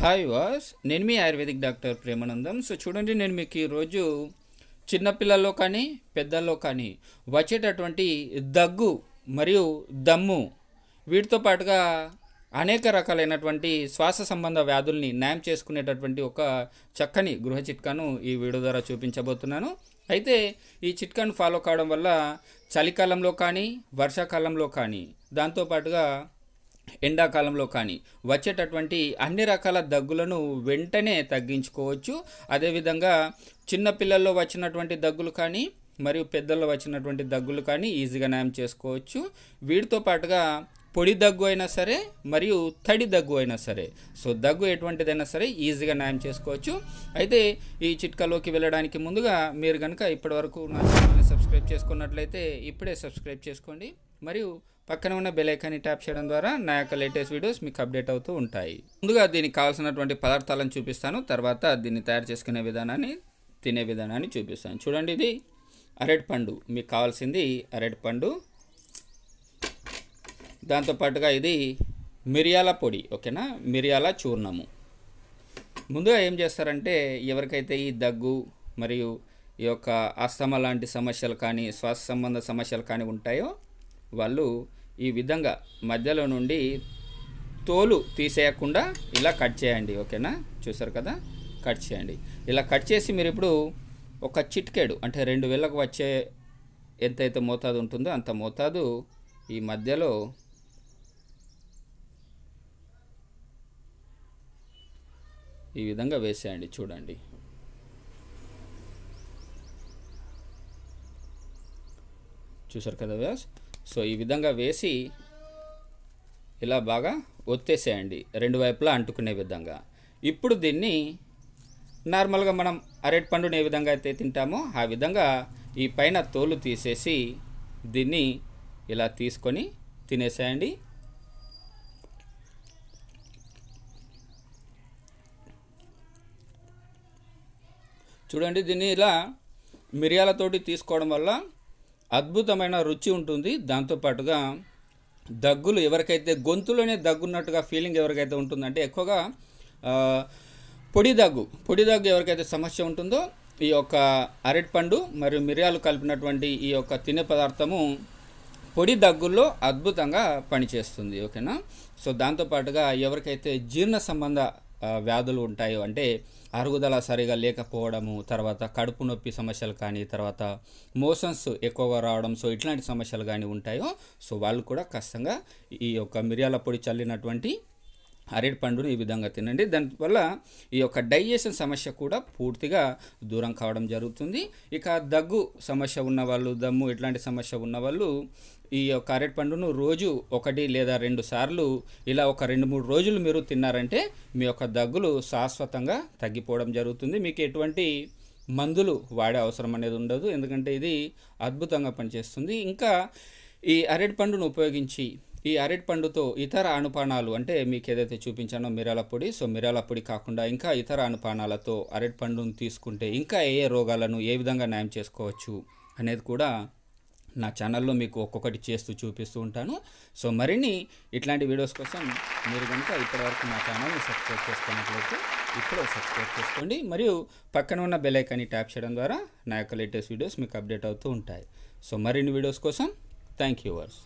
hi వాస్ నేను మీ ఆయుర్వేదిక్ డాక్టర్ ప్రేమానందం సో చూడండి నేను మీకు ఈరోజు చిన్నపిల్లల్లో కానీ పెద్దల్లో కానీ వచ్చేటటువంటి దగ్గు మరియు దమ్ము వీటితో పాటుగా అనేక రకాలైనటువంటి శ్వాస సంబంధ వ్యాధుల్ని న్యాయం చేసుకునేటటువంటి ఒక చక్కని గృహ చిట్కాను ఈ వీడియో ద్వారా చూపించబోతున్నాను అయితే ఈ చిట్కాను ఫాలో కావడం వల్ల చలికాలంలో కానీ వర్షాకాలంలో కానీ దాంతోపాటుగా ఎండాకాలంలో కానీ వచ్చేటటువంటి అన్ని రకాల దగ్గులను వెంటనే తగ్గించుకోవచ్చు అదేవిధంగా చిన్నపిల్లల్లో వచ్చినటువంటి దగ్గులు కానీ మరియు పెద్దల్లో వచ్చినటువంటి దగ్గులు కానీ ఈజీగా నయం చేసుకోవచ్చు వీటితో పాటుగా పొడి దగ్గు అయినా సరే మరియు తడి దగ్గు అయినా సరే సో దగ్గు ఎటువంటిదైనా సరే ఈజీగా నయం చేసుకోవచ్చు అయితే ఈ చిట్కాలోకి వెళ్ళడానికి ముందుగా మీరు కనుక ఇప్పటివరకు నా ఛానల్ని సబ్స్క్రైబ్ చేసుకున్నట్లయితే ఇప్పుడే సబ్స్క్రైబ్ చేసుకోండి మరియు పక్కన ఉన్న బెల్ ఐకాన్ని ట్యాప్ చేయడం ద్వారా నా యొక్క లేటెస్ట్ వీడియోస్ మీకు అప్డేట్ అవుతూ ఉంటాయి ముందుగా దీనికి కావాల్సినటువంటి పదార్థాలను చూపిస్తాను తర్వాత దీన్ని తయారు చేసుకునే విధానాన్ని తినే విధానాన్ని చూపిస్తాను చూడండి ఇది అరటిపండు మీకు కావాల్సింది అరటిపండు దాంతోపాటుగా ఇది మిరియాల పొడి ఓకేనా మిరియాల చూర్ణము ముందుగా ఏం చేస్తారంటే ఎవరికైతే ఈ దగ్గు మరియు ఈ యొక్క అస్తమ లాంటి సమస్యలు కానీ శ్వాస సంబంధ సమస్యలు కానీ ఉంటాయో వాళ్ళు ఈ విధంగా మధ్యలో నుండి తోలు తీసేయకుండా ఇలా కట్ చేయండి ఓకేనా చూసారు కదా కట్ చేయండి ఇలా కట్ చేసి మీరు ఇప్పుడు ఒక చిట్కేడు అంటే రెండు వేలకు వచ్చే ఎంతైతే మోతాదు ఉంటుందో అంత మోతాదు ఈ మధ్యలో ఈ విధంగా వేసేయండి చూడండి చూసారు కదా వ్యాస్ సో ఈ విధంగా వేసి ఇలా బాగా ఒత్తేసేయండి రెండు వైపులా అంటుకునే విధంగా ఇప్పుడు దీన్ని నార్మల్గా మనం అరటి పండుని ఏ విధంగా అయితే తింటామో ఆ విధంగా ఈ పైన తోలు తీసేసి దీన్ని ఇలా తీసుకొని తినేసేయండి చూడండి దీన్ని ఇలా మిరియాలతోటి తీసుకోవడం వల్ల అద్భుతమైన రుచి ఉంటుంది దాంతోపాటుగా దగ్గులు ఎవరికైతే గొంతులోనే దగ్గున్నట్టుగా ఫీలింగ్ ఎవరికైతే ఉంటుందంటే ఎక్కువగా పొడి దగ్గు పొడి దగ్గు ఎవరికైతే సమస్య ఉంటుందో ఈ యొక్క అరటిపండు మరియు మిరియాలు కలిపినటువంటి ఈ యొక్క తినే పదార్థము పొడి దగ్గుల్లో అద్భుతంగా పనిచేస్తుంది ఓకేనా సో దాంతోపాటుగా ఎవరికైతే జీర్ణ సంబంధ వ్యాధులు ఉంటాయో అంటే అరుగుదల సరిగా లేకపోవడము తర్వాత కడుపు నొప్పి సమస్యలు కానీ తర్వాత మోషన్స్ ఎక్కువగా రావడం సో ఇట్లాంటి సమస్యలు కానీ ఉంటాయో సో వాళ్ళు కూడా ఖచ్చితంగా ఈ యొక్క మిరియాల పొడి చల్లినటువంటి అరటి పండును ఈ విధంగా తినండి దానివల్ల ఈ యొక్క డైజెషన్ సమస్య కూడా పూర్తిగా దూరం కావడం జరుగుతుంది ఇక దగ్గు సమస్య ఉన్నవాళ్ళు దమ్ము ఇట్లాంటి సమస్య ఉన్నవాళ్ళు ఈ యొక్క అరటి పండును రోజు ఒకటి లేదా రెండు సార్లు ఇలా ఒక రెండు మూడు రోజులు మీరు తిన్నారంటే మీ యొక్క దగ్గులు శాశ్వతంగా తగ్గిపోవడం జరుగుతుంది మీకు ఎటువంటి మందులు వాడే అవసరం అనేది ఉండదు ఎందుకంటే ఇది అద్భుతంగా పనిచేస్తుంది ఇంకా ఈ అరటి పండును ఉపయోగించి ఈ అరటి పండుతో ఇతర అనుపానాలు అంటే మీకు ఏదైతే చూపించానో మిరాల పొడి సో మిరాల పొడి కాకుండా ఇంకా ఇతర అనుపానాలతో అరటి పండును తీసుకుంటే ఇంకా ఏ ఏ రోగాలను ఏ విధంగా న్యాయం చేసుకోవచ్చు అనేది కూడా నా ఛానల్లో మీకు ఒక్కొక్కటి చేస్తూ చూపిస్తూ ఉంటాను సో మరిన్ని ఇట్లాంటి వీడియోస్ కోసం మీరు కనుక ఇప్పటివరకు నా ఛానల్ని సబ్స్క్రైబ్ చేసుకున్నట్లయితే ఇప్పుడు సబ్స్క్రైబ్ చేసుకోండి మరియు పక్కన ఉన్న బెల్ ట్యాప్ చేయడం ద్వారా నా యొక్క లేటెస్ట్ వీడియోస్ మీకు అప్డేట్ అవుతూ ఉంటాయి సో మరిన్ని వీడియోస్ కోసం థ్యాంక్ యూ వర్స్